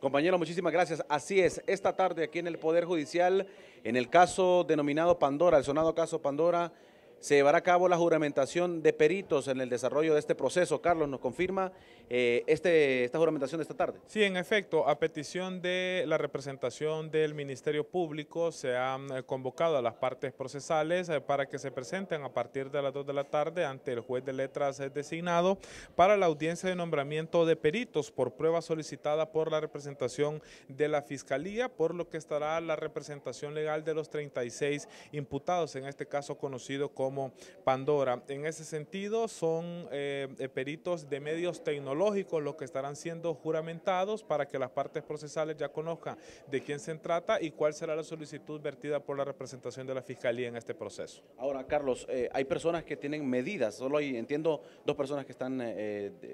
Compañero, muchísimas gracias. Así es, esta tarde aquí en el Poder Judicial, en el caso denominado Pandora, el sonado caso Pandora, se llevará a cabo la juramentación de peritos en el desarrollo de este proceso. Carlos, ¿nos confirma eh, este, esta juramentación de esta tarde? Sí, en efecto, a petición de la representación del Ministerio Público se han eh, convocado a las partes procesales eh, para que se presenten a partir de las 2 de la tarde ante el juez de letras designado para la audiencia de nombramiento de peritos por prueba solicitada por la representación de la Fiscalía, por lo que estará la representación legal de los 36 imputados, en este caso conocido como como Pandora. En ese sentido, son eh, eh, peritos de medios tecnológicos los que estarán siendo juramentados para que las partes procesales ya conozcan de quién se trata y cuál será la solicitud vertida por la representación de la Fiscalía en este proceso. Ahora, Carlos, eh, hay personas que tienen medidas, solo hay, entiendo, dos personas que están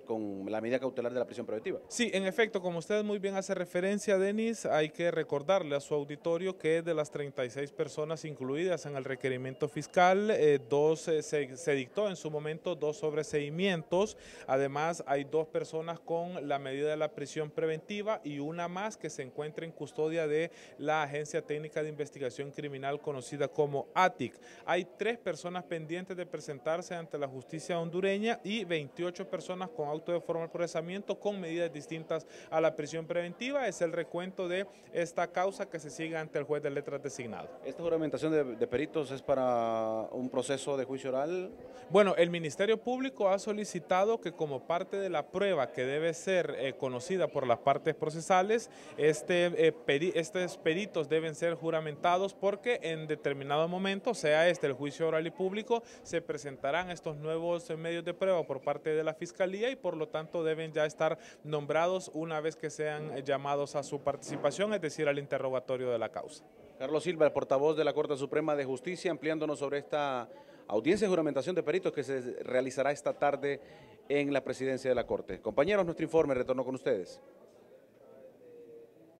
con la medida cautelar de la prisión preventiva. Sí, en efecto, como usted muy bien hace referencia, Denis, hay que recordarle a su auditorio que de las 36 personas incluidas en el requerimiento fiscal, dos, se, dictó en su momento dos sobreseimientos. Además, hay dos personas con la medida de la prisión preventiva y una más que se encuentra en custodia de la Agencia Técnica de Investigación Criminal conocida como ATIC. Hay tres personas pendientes de presentarse ante la justicia hondureña y 28 personas con auto de formal procesamiento con medidas distintas a la prisión preventiva. Es el recuento de esta causa que se sigue ante el juez de letras designado. Esta juramentación de peritos es para un proceso de juicio oral? Bueno, el Ministerio Público ha solicitado que como parte de la prueba que debe ser eh, conocida por las partes procesales, este, eh, estos peritos deben ser juramentados porque en determinado momento, sea este el juicio oral y público, se presentarán estos nuevos eh, medios de prueba por parte de la Fiscalía y por lo tanto deben ya estar nombrados una vez que sean llamados a su participación, es decir, al interrogatorio de la causa. Carlos Silva, el portavoz de la Corte Suprema de Justicia, ampliándonos sobre esta audiencia de juramentación de peritos que se realizará esta tarde en la presidencia de la Corte. Compañeros, nuestro informe, retorno con ustedes.